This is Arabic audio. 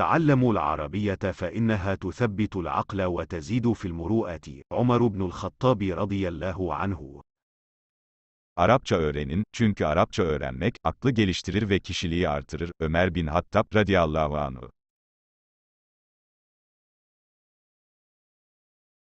تعلموا العربية فإنها تثبت العقل وتزيد في المروءة. عمر بن الخطاب رضي الله عنه. Arapça öğrenin, çünkü Arapça öğrenmek, aklı geliştirir ve kişiliği artırır, Ömer bin Hattab radiyallahu anhu.